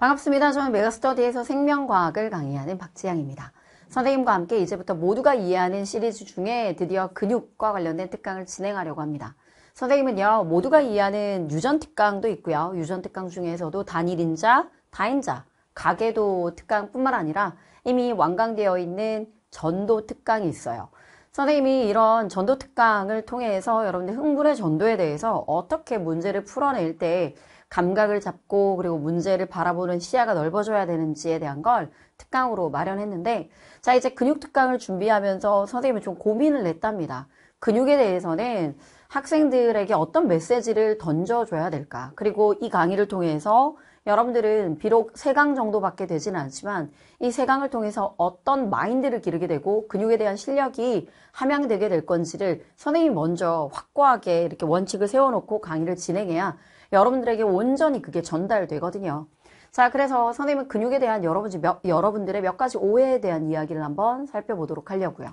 반갑습니다. 저는 메가스터디에서 생명과학을 강의하는 박지향입니다 선생님과 함께 이제부터 모두가 이해하는 시리즈 중에 드디어 근육과 관련된 특강을 진행하려고 합니다. 선생님은요, 모두가 이해하는 유전 특강도 있고요. 유전 특강 중에서도 단일인자, 다인자, 가계도 특강뿐만 아니라 이미 완강되어 있는 전도 특강이 있어요. 선생님이 이런 전도 특강을 통해서 여러분들 흥분의 전도에 대해서 어떻게 문제를 풀어낼 때 감각을 잡고 그리고 문제를 바라보는 시야가 넓어져야 되는지에 대한 걸 특강으로 마련했는데 자 이제 근육 특강을 준비하면서 선생님이 좀 고민을 냈답니다. 근육에 대해서는 학생들에게 어떤 메시지를 던져줘야 될까? 그리고 이 강의를 통해서 여러분들은 비록 세강 정도 밖에 되지는 않지만 이세강을 통해서 어떤 마인드를 기르게 되고 근육에 대한 실력이 함양되게 될 건지를 선생님이 먼저 확고하게 이렇게 원칙을 세워놓고 강의를 진행해야 여러분들에게 온전히 그게 전달되거든요. 자, 그래서 선생님은 근육에 대한 여러분, 몇, 여러분들의 몇 가지 오해에 대한 이야기를 한번 살펴보도록 하려고요.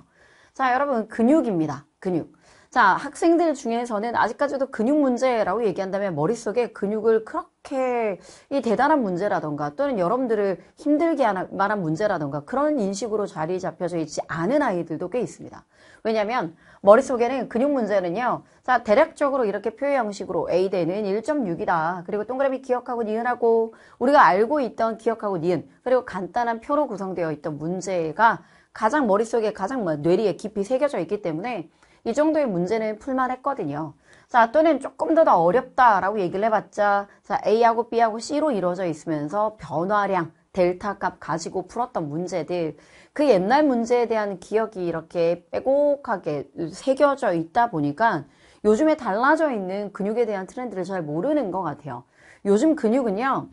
자, 여러분, 근육입니다. 근육. 자, 학생들 중에서는 아직까지도 근육 문제라고 얘기한다면 머릿속에 근육을 그렇게 이렇게이 대단한 문제라던가 또는 여러분들을 힘들게 말한 문제라던가 그런 인식으로 자리 잡혀져 있지 않은 아이들도 꽤 있습니다. 왜냐하면 머릿속에는 근육 문제는요. 자 대략적으로 이렇게 표현 형식으로 A대는 1.6이다. 그리고 동그라미 기억하고 니은하고 우리가 알고 있던 기억하고 니은 그리고 간단한 표로 구성되어 있던 문제가 가장 머릿속에 가장 뭐 뇌리에 깊이 새겨져 있기 때문에 이 정도의 문제는 풀만했거든요. 자, 또는 조금 더, 어렵다라고 얘기를 해봤자 자, A하고 B하고 C로 이루어져 있으면서 변화량, 델타 값 가지고 풀었던 문제들 그 옛날 문제에 대한 기억이 이렇게 빼곡하게 새겨져 있다 보니까 요즘에 달라져 있는 근육에 대한 트렌드를 잘 모르는 것 같아요. 요즘 근육은요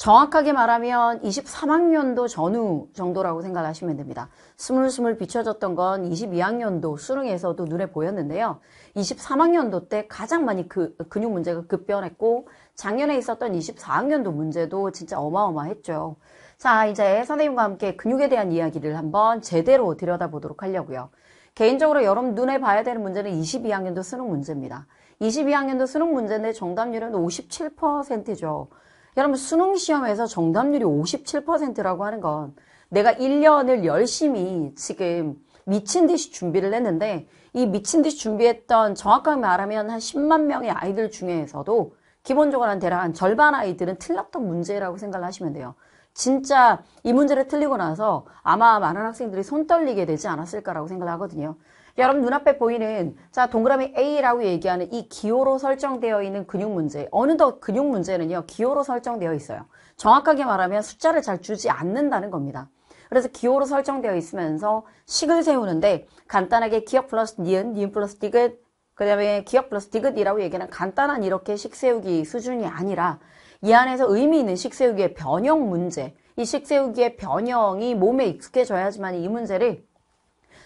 정확하게 말하면 23학년도 전후 정도라고 생각하시면 됩니다. 스물스물 비춰졌던 건 22학년도 수능에서도 눈에 보였는데요. 23학년도 때 가장 많이 그, 근육 문제가 급변했고 작년에 있었던 24학년도 문제도 진짜 어마어마했죠. 자 이제 선생님과 함께 근육에 대한 이야기를 한번 제대로 들여다보도록 하려고요. 개인적으로 여러분 눈에 봐야 되는 문제는 22학년도 수능 문제입니다. 22학년도 수능 문제인데 정답률은 57%죠. 여러분 수능 시험에서 정답률이 57%라고 하는 건 내가 1년을 열심히 지금 미친 듯이 준비를 했는데 이 미친 듯이 준비했던 정확하게 말하면 한 10만 명의 아이들 중에서도 기본적으로 한 대략 한 절반 아이들은 틀렸던 문제라고 생각을 하시면 돼요. 진짜 이 문제를 틀리고 나서 아마 많은 학생들이 손 떨리게 되지 않았을까라고 생각을 하거든요. 여러분 눈앞에 보이는 자 동그라미 A라고 얘기하는 이 기호로 설정되어 있는 근육 문제 어느덧 근육 문제는요 기호로 설정되어 있어요 정확하게 말하면 숫자를 잘 주지 않는다는 겁니다 그래서 기호로 설정되어 있으면서 식을 세우는데 간단하게 기억 플러스 니은, 니은 플러스 디귿, 그 다음에 기억 플러스 디귿이라고 얘기하는 간단한 이렇게 식 세우기 수준이 아니라 이 안에서 의미 있는 식 세우기의 변형 문제, 이 식 세우기의 변형이 몸에 익숙해져야지만 이 문제를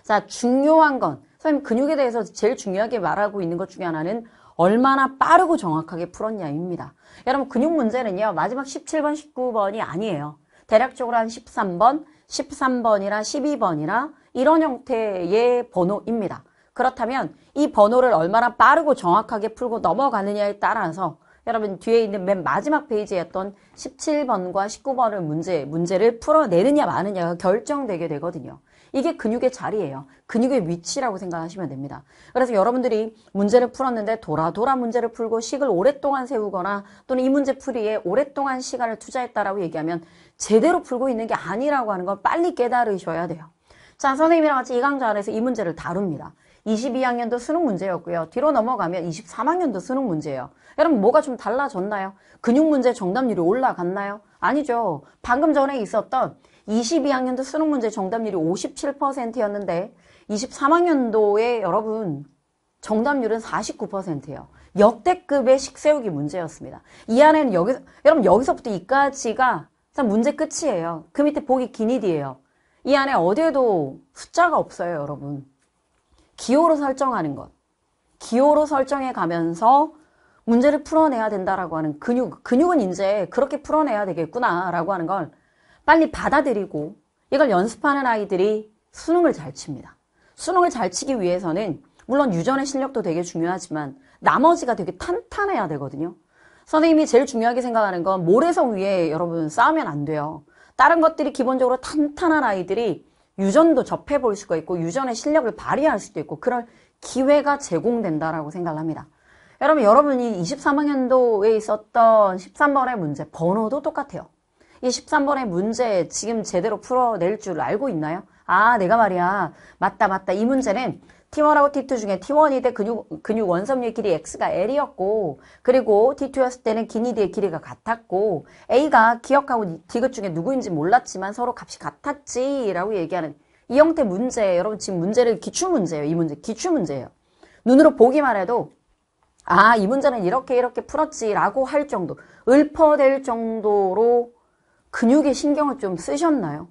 자, 중요한 건, 선생님 근육에 대해서 제일 중요하게 말하고 있는 것 중에 하나는 얼마나 빠르고 정확하게 풀었냐입니다. 여러분, 근육 문제는요, 마지막 17번, 19번이 아니에요. 대략적으로 한 13번, 13번이나 12번이나 이런 형태의 번호입니다. 그렇다면 이 번호를 얼마나 빠르고 정확하게 풀고 넘어가느냐에 따라서 여러분 뒤에 있는 맨 마지막 페이지에 했던 17번과 19번을 문제, 문제를 풀어내느냐 마느냐가 결정되게 되거든요. 이게 근육의 자리예요. 근육의 위치라고 생각하시면 됩니다. 그래서 여러분들이 문제를 풀었는데 돌아돌아 문제를 풀고 식을 오랫동안 세우거나 또는 이 문제 풀이에 오랫동안 시간을 투자했다라고 얘기하면 제대로 풀고 있는 게 아니라고 하는 걸 빨리 깨달으셔야 돼요. 자, 선생님이랑 같이 이 강좌 안에서 이 문제를 다룹니다. 22학년도 수능 문제였고요. 뒤로 넘어가면 23학년도 수능 문제예요. 여러분 뭐가 좀 달라졌나요? 근육 문제 정답률이 올라갔나요? 아니죠. 방금 전에 있었던 22학년도 수능 문제 정답률이 57%였는데 23학년도에 여러분 정답률은 49%예요. 역대급의 식세우기 문제였습니다. 이 안에는 여기서 여러분 여기서부터 이까지가 문제 끝이에요. 그 밑에 보기 기니디예요. 이 안에 어디에도 숫자가 없어요, 여러분. 기호로 설정하는 것. 기호로 설정해 가면서 문제를 풀어내야 된다라고 하는 근육, 근육은 이제 그렇게 풀어내야 되겠구나라고 하는 걸 빨리 받아들이고 이걸 연습하는 아이들이 수능을 잘 칩니다. 수능을 잘 치기 위해서는 물론 유전의 실력도 되게 중요하지만 나머지가 되게 탄탄해야 되거든요. 선생님이 제일 중요하게 생각하는 건 모래성 위에 여러분 싸우면 안 돼요. 다른 것들이 기본적으로 탄탄한 아이들이 유전도 접해 볼 수가 있고 유전의 실력을 발휘할 수도 있고 그런 기회가 제공된다라고 생각을 합니다. 여러분 여러분이 23학년도에 있었던 13번의 문제 번호도 똑같아요. 이 13번의 문제 지금 제대로 풀어낼 줄 알고 있나요? 아, 내가 말이야. 맞다, 맞다. 이 문제는 T1하고 T2 중에 T1이 때 근육, 근육 원섬유의 길이 X가 L이었고, 그리고 T2였을 때는 기니디의 길이가 같았고, A가 기억하고 디귿 중에 누구인지 몰랐지만 서로 값이 같았지, 라고 얘기하는 이 형태 문제, 여러분 지금 문제를 기출문제예요. 이 문제, 기출문제예요. 눈으로 보기만 해도, 아, 이 문제는 이렇게 이렇게 풀었지, 라고 할 정도, 읊어댈 정도로 근육에 신경을 좀 쓰셨나요?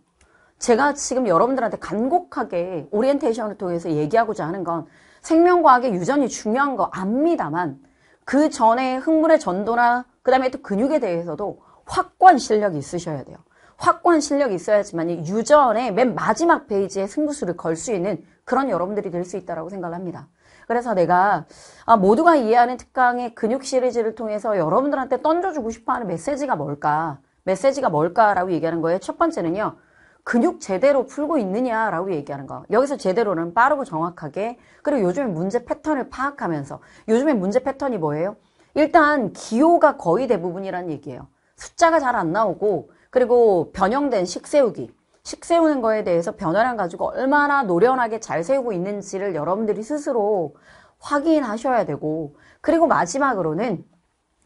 제가 지금 여러분들한테 간곡하게 오리엔테이션을 통해서 얘기하고자 하는 건 생명과학의 유전이 중요한 거 압니다만 그 전에 흥물의 전도나 그 다음에 또 근육에 대해서도 확고한 실력이 있으셔야 돼요. 확고한 실력이 있어야지만 이 유전의 맨 마지막 페이지에 승부수를 걸 수 있는 그런 여러분들이 될 수 있다고 생각을 합니다. 그래서 내가 아, 모두가 이해하는 특강의 근육 시리즈를 통해서 여러분들한테 던져주고 싶어하는 메시지가 뭘까 메시지가 뭘까라고 얘기하는 거예요. 첫 번째는요. 근육 제대로 풀고 있느냐라고 얘기하는 거. 여기서 제대로는 빠르고 정확하게 그리고 요즘에 문제 패턴을 파악하면서 요즘에 문제 패턴이 뭐예요? 일단 기호가 거의 대부분이란 얘기예요. 숫자가 잘 안 나오고 그리고 변형된 식세우기 식 세우는 거에 대해서 변화량 가지고 얼마나 노련하게 잘 세우고 있는지를 여러분들이 스스로 확인하셔야 되고 그리고 마지막으로는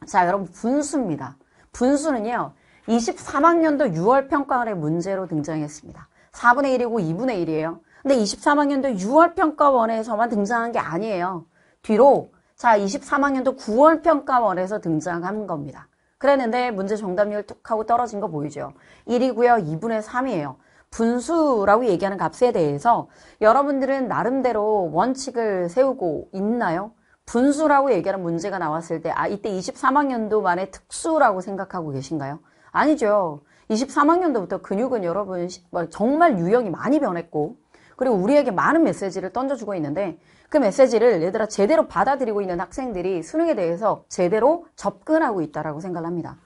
자 여러분 분수입니다. 분수는요 23학년도 6월 평가원의 문제로 등장했습니다. 4분의 1이고 2분의 1이에요. 근데 23학년도 6월 평가원에서만 등장한 게 아니에요. 뒤로 자 23학년도 9월 평가원에서 등장한 겁니다. 그랬는데 문제 정답률 툭 하고 떨어진 거 보이죠? 1이고요. 2분의 3이에요. 분수라고 얘기하는 값에 대해서 여러분들은 나름대로 원칙을 세우고 있나요? 분수라고 얘기하는 문제가 나왔을 때, 아, 이때 23학년도 만의 특수라고 생각하고 계신가요? 아니죠. 23학년도부터 근육은 여러분 뭐 정말 유형이 많이 변했고 그리고 우리에게 많은 메시지를 던져주고 있는데 그 메시지를 얘들아 제대로 받아들이고 있는 학생들이 수능에 대해서 제대로 접근하고 있다라고 생각 합니다.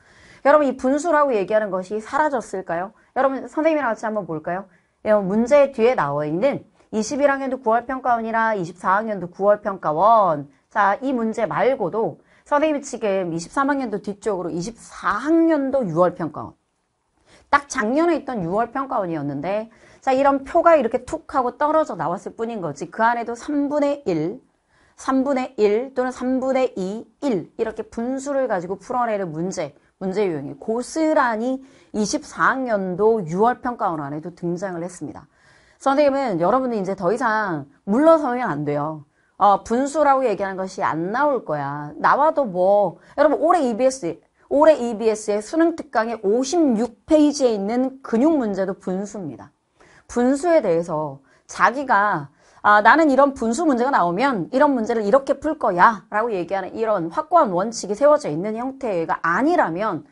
여러분 이 분수라고 얘기하는 것이 사라졌을까요? 여러분 선생님이랑 같이 한번 볼까요? 문제 뒤에 나와 있는 21학년도 9월 평가원이나 24학년도 9월 평가원 자이 문제 말고도 선생님이 지금 23학년도 뒤쪽으로 24학년도 6월 평가원 딱 작년에 있던 6월 평가원이었는데 자 이런 표가 이렇게 툭 하고 떨어져 나왔을 뿐인 거지 그 안에도 3분의 1 3분의 1 또는 3분의 2, 1 이렇게 분수를 가지고 풀어내는 문제, 문제 유형이 고스란히 24학년도 6월 평가원 안에도 등장을 했습니다. 선생님은 여러분은 이제 더 이상 물러서면 안 돼요. 어, 분수라고 얘기하는 것이 안 나올 거야. 나와도 뭐 여러분 올해 EBS 올해 EBS의 수능 특강의 56페이지에 있는 근육 문제도 분수입니다. 분수에 대해서 자기가 아, 나는 이런 분수 문제가 나오면 이런 문제를 이렇게 풀 거야 라고 얘기하는 이런 확고한 원칙이 세워져 있는 형태가 아니라면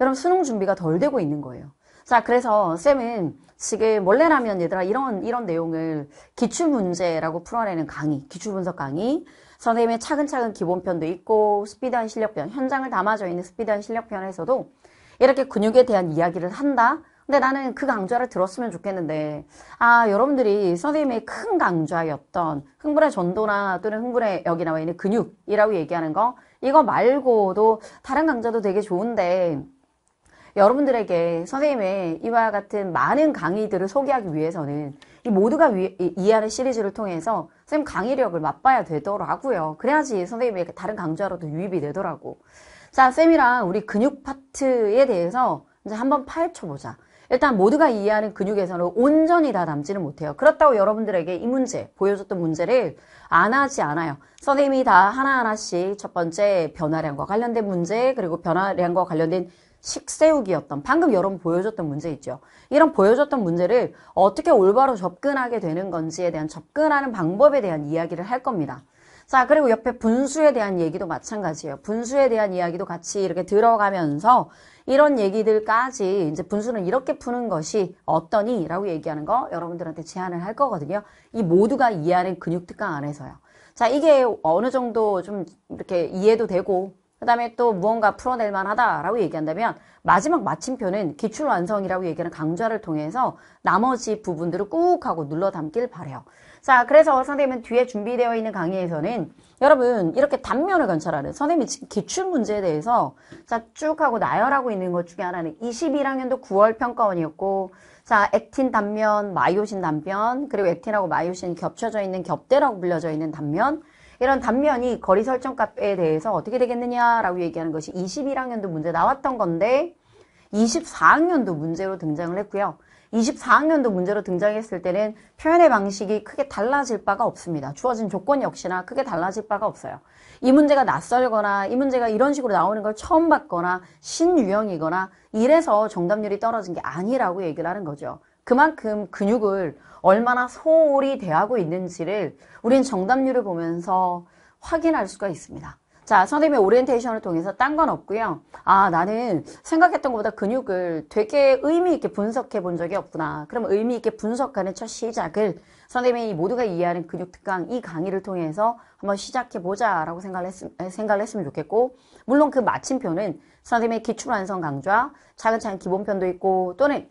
여러분 수능 준비가 덜 되고 있는 거예요. 자 그래서 쌤은 지금 원래라면 얘들아 이런 이런 내용을 기출 문제라고 풀어내는 강의, 기출 분석 강의 선생님의 차근차근 기본편도 있고 스피드한 실력편, 현장을 담아져 있는 스피드한 실력편에서도 이렇게 근육에 대한 이야기를 한다. 근데 나는 그 강좌를 들었으면 좋겠는데 아 여러분들이 선생님의 큰 강좌였던 흥분의 전도나 또는 흥분의 여기 나와 있는 근육이라고 얘기하는 거 이거 말고도 다른 강좌도 되게 좋은데 여러분들에게 선생님의 이와 같은 많은 강의들을 소개하기 위해서는 이 모두가 위, 이해하는 시리즈를 통해서 선생님 강의력을 맛봐야 되더라고요. 그래야지 선생님의 다른 강좌로도 유입이 되더라고. 자, 쌤이랑 우리 근육 파트에 대해서 이제 한번 파헤쳐보자. 일단 모두가 이해하는 근육에서는 온전히 다 남지는 못해요. 그렇다고 여러분들에게 이 문제, 보여줬던 문제를 안 하지 않아요. 선생님이 다 하나하나씩 첫 번째 변화량과 관련된 문제, 그리고 변화량과 관련된 식세우기였던 방금 여러분 보여줬던 문제 있죠. 이런 보여줬던 문제를 어떻게 올바로 접근하게 되는 건지에 대한 접근하는 방법에 대한 이야기를 할 겁니다. 자, 그리고 옆에 분수에 대한 얘기도 마찬가지예요. 분수에 대한 이야기도 같이 이렇게 들어가면서 이런 얘기들까지 이제 분수는 이렇게 푸는 것이 어떠니? 라고 얘기하는 거 여러분들한테 제안을 할 거거든요. 이 모두가 이해하는 근육특강 안에서요. 자, 이게 어느 정도 좀 이렇게 이해도 되고 그 다음에 또 무언가 풀어낼 만하다라고 얘기한다면 마지막 마침표는 기출 완성이라고 얘기하는 강좌를 통해서 나머지 부분들을 꾹 하고 눌러 담길 바래요. 자, 그래서 선생님은 뒤에 준비되어 있는 강의에서는 여러분 이렇게 단면을 관찰하는 선생님이 지금 기출 문제에 대해서 자, 쭉 하고 나열하고 있는 것 중에 하나는 21학년도 9월 평가원이었고 자, 액틴 단면, 마이오신 단면, 그리고 액틴하고 마이오신 겹쳐져 있는 겹대라고 불려져 있는 단면 이런 단면이 거리 설정 값에 대해서 어떻게 되겠느냐라고 얘기하는 것이 21학년도 문제 나왔던 건데 24학년도 문제로 등장을 했고요. 24학년도 문제로 등장했을 때는 표현의 방식이 크게 달라질 바가 없습니다. 주어진 조건 역시나 크게 달라질 바가 없어요. 이 문제가 낯설거나 이 문제가 이런 식으로 나오는 걸 처음 봤거나 신유형이거나 이래서 정답률이 떨어진 게 아니라고 얘기를 하는 거죠. 그만큼 근육을 얼마나 소홀히 대하고 있는지를 우린 정답률을 보면서 확인할 수가 있습니다. 자, 선생님의 오리엔테이션을 통해서 딴 건 없고요. 아, 나는 생각했던 것보다 근육을 되게 의미 있게 분석해 본 적이 없구나. 그럼 의미 있게 분석하는 첫 시작을 선생님이 모두가 이해하는 근육 특강 이 강의를 통해서 한번 시작해 보자라고 생각을, 했, 생각을 했으면 좋겠고 물론 그 마침표는 선생님의 기출 완성 강좌, 차근차근 기본편도 있고 또는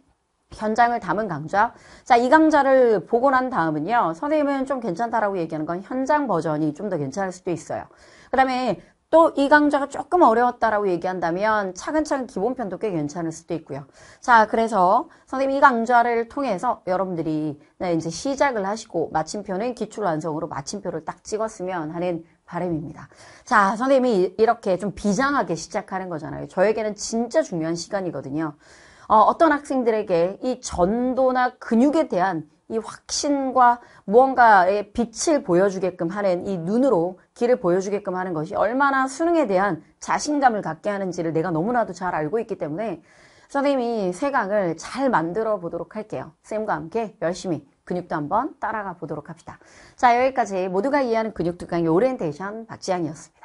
현장을 담은 강좌 자 이 강좌를 보고 난 다음은요 선생님은 좀 괜찮다라고 얘기하는 건 현장 버전이 좀 더 괜찮을 수도 있어요 그 다음에 또 이 강좌가 조금 어려웠다라고 얘기한다면 차근차근 기본편도 꽤 괜찮을 수도 있고요 자 그래서 선생님 이 강좌를 통해서 여러분들이 네, 이제 시작을 하시고 마침표는 기출 완성으로 마침표를 딱 찍었으면 하는 바램입니다. 자, 선생님이 이렇게 좀 비장하게 시작하는 거잖아요. 저에게는 진짜 중요한 시간이거든요. 어, 어떤 학생들에게 이 전도나 근육에 대한 이 확신과 무언가의 빛을 보여주게끔 하는 이 눈으로 길을 보여주게끔 하는 것이 얼마나 수능에 대한 자신감을 갖게 하는지를 내가 너무나도 잘 알고 있기 때문에 선생님이 세 강을 잘 만들어 보도록 할게요. 쌤과 함께 열심히 근육도 한번 따라가 보도록 합시다. 자, 여기까지 모두가 이해하는 근육 두 강의 오리엔테이션 박지향이었습니다.